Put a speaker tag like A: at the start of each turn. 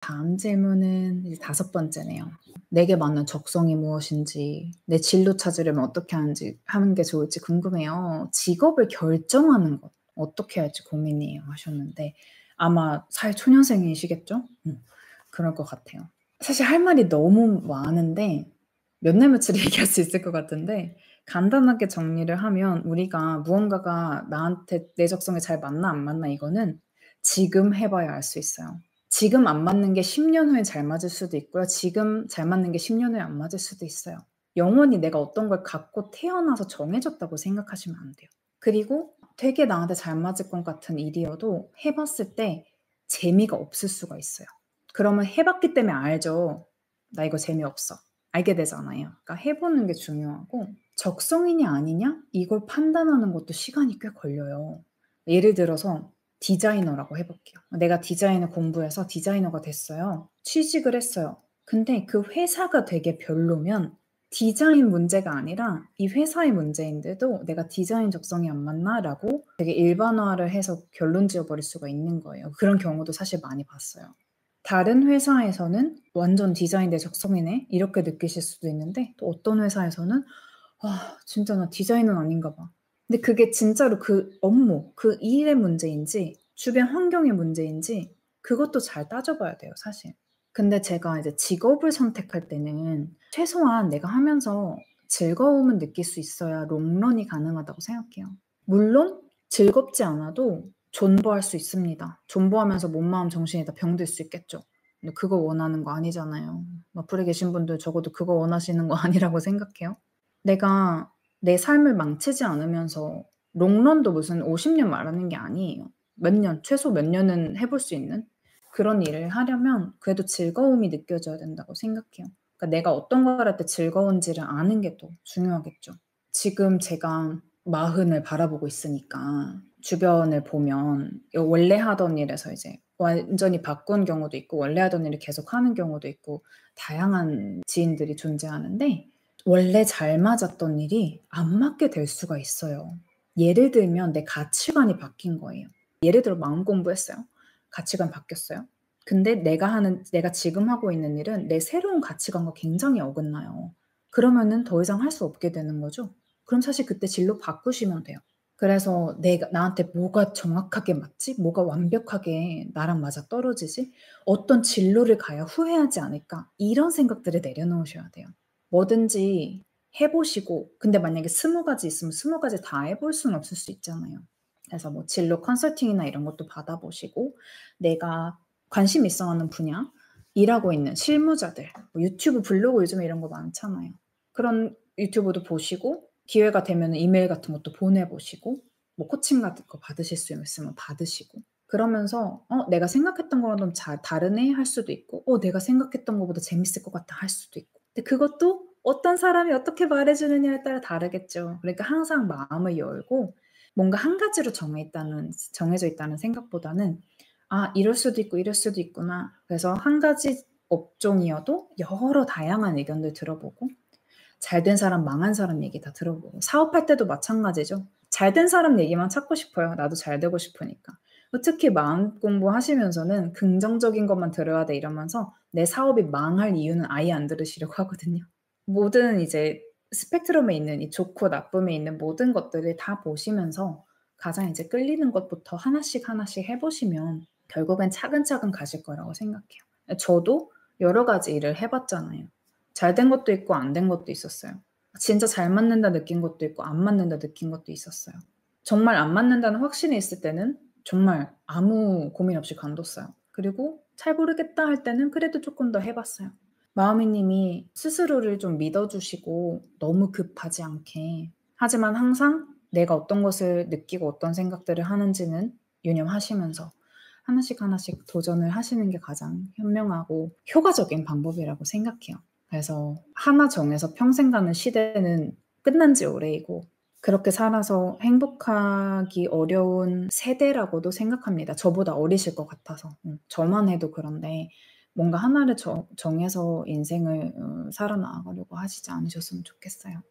A: 다음 질문은 다섯 번째네요. 내게 맞는 적성이 무엇인지, 내 진로 찾으려면 어떻게 하는지 하는 게 좋을지 궁금해요. 직업을 결정하는 것 어떻게 할지 고민이에요 하셨는데 아마 사회 초년생이시겠죠? 음, 그럴 것 같아요. 사실 할 말이 너무 많은데 몇날 며칠 얘기할 수 있을 것 같은데 간단하게 정리를 하면 우리가 무언가가 나한테 내 적성에 잘 맞나 안 맞나 이거는 지금 해봐야 알 수 있어요. 지금 안 맞는 게 10년 후에 잘 맞을 수도 있고요. 지금 잘 맞는 게 10년 후에 안 맞을 수도 있어요. 영원히 내가 어떤 걸 갖고 태어나서 정해졌다고 생각하시면 안 돼요. 그리고 되게 나한테 잘 맞을 것 같은 일이어도 해봤을 때 재미가 없을 수가 있어요. 그러면 해봤기 때문에 알죠. 나 이거 재미없어. 알게 되잖아요. 그러니까 해보는 게 중요하고 적성이냐 아니냐 이걸 판단하는 것도 시간이 꽤 걸려요. 예를 들어서 디자이너라고 해볼게요. 내가 디자인을 공부해서 디자이너가 됐어요. 취직을 했어요. 근데 그 회사가 되게 별로면 디자인 문제가 아니라 이 회사의 문제인데도 내가 디자인 적성이 안 맞나라고 되게 일반화를 해서 결론 지어버릴 수가 있는 거예요. 그런 경우도 사실 많이 봤어요. 다른 회사에서는 완전 디자인 내 적성이네 이렇게 느끼실 수도 있는데 또 어떤 회사에서는 아 진짜 나 디자인은 아닌가 봐 근데 그게 진짜로 그 업무, 그 일의 문제인지 주변 환경의 문제인지 그것도 잘 따져봐야 돼요, 사실. 근데 제가 이제 직업을 선택할 때는 최소한 내가 하면서 즐거움은 느낄 수 있어야 롱런이 가능하다고 생각해요. 물론 즐겁지 않아도 존버할 수 있습니다. 존버하면서 몸마음 정신이 다 병들 수 있겠죠. 근데 그거 원하는 거 아니잖아요. 마플에 뭐, 계신 분들 적어도 그거 원하시는 거 아니라고 생각해요. 내가 내 삶을 망치지 않으면서 롱런도 무슨 50년 말하는 게 아니에요. 몇 년, 최소 몇 년은 해볼 수 있는 그런 일을 하려면 그래도 즐거움이 느껴져야 된다고 생각해요. 그러니까 내가 어떤 걸 할 때 즐거운지를 아는 게 또 중요하겠죠. 지금 제가 마흔을 바라보고 있으니까 주변을 보면 원래 하던 일에서 이제 완전히 바꾼 경우도 있고 원래 하던 일을 계속 하는 경우도 있고 다양한 지인들이 존재하는데 원래 잘 맞았던 일이 안 맞게 될 수가 있어요. 예를 들면 내 가치관이 바뀐 거예요. 예를 들어 마음 공부했어요. 가치관 바뀌었어요. 근데 내가 하는 내가 지금 하고 있는 일은 내 새로운 가치관과 굉장히 어긋나요. 그러면은 더 이상 할 수 없게 되는 거죠. 그럼 사실 그때 진로 바꾸시면 돼요. 그래서 내가 나한테 뭐가 정확하게 맞지? 뭐가 완벽하게 나랑 맞아 떨어지지? 어떤 진로를 가야 후회하지 않을까? 이런 생각들을 내려놓으셔야 돼요. 뭐든지 해보시고 근데 만약에 스무 가지 있으면 스무 가지 다 해볼 수는 없을 수 있잖아요. 그래서 뭐 진로 컨설팅이나 이런 것도 받아보시고 내가 관심 있어하는 분야 일하고 있는 실무자들 뭐 유튜브 블로그 요즘에 이런 거 많잖아요. 그런 유튜브도 보시고 기회가 되면 이메일 같은 것도 보내보시고 뭐 코칭 같은 거 받으실 수 있으면 받으시고 그러면서 어 내가 생각했던 거랑 좀 잘 다르네 할 수도 있고 어 내가 생각했던 것보다 재밌을 것 같다 할 수도 있고 그것도 어떤 사람이 어떻게 말해주느냐에 따라 다르겠죠. 그러니까 항상 마음을 열고 뭔가 한 가지로 정해 있다는, 정해져 있다는 생각보다는 아, 이럴 수도 있고 이럴 수도 있구나. 그래서 한 가지 업종이어도 여러 다양한 의견들 들어보고 잘된 사람, 망한 사람 얘기 다 들어보고 사업할 때도 마찬가지죠. 잘된 사람 얘기만 찾고 싶어요. 나도 잘 되고 싶으니까. 어떻게 마음 공부하시면서는 긍정적인 것만 들어야 돼 이러면서 내 사업이 망할 이유는 아예 안 들으시려고 하거든요. 모든 이제 스펙트럼에 있는 이 좋고 나쁨에 있는 모든 것들을 다 보시면서 가장 이제 끌리는 것부터 하나씩 하나씩 해보시면 결국엔 차근차근 가실 거라고 생각해요. 저도 여러 가지 일을 해봤잖아요. 잘 된 것도 있고 안 된 것도 있었어요. 진짜 잘 맞는다 느낀 것도 있고 안 맞는다 느낀 것도 있었어요. 정말 안 맞는다는 확신이 있을 때는 정말 아무 고민 없이 관뒀어요. 그리고 잘 모르겠다 할 때는 그래도 조금 더 해봤어요. 마음이님이 스스로를 좀 믿어주시고 너무 급하지 않게 하지만 항상 내가 어떤 것을 느끼고 어떤 생각들을 하는지는 유념하시면서 하나씩 하나씩 도전을 하시는 게 가장 현명하고 효과적인 방법이라고 생각해요. 그래서 하나 정해서 평생 가는 시대는 끝난 지 오래이고 그렇게 살아서 행복하기 어려운 세대라고도 생각합니다. 저보다 어리실 것 같아서. 음, 저만 해도 그런데 뭔가 하나를 정해서 인생을 어, 살아나가려고 하시지 않으셨으면 좋겠어요.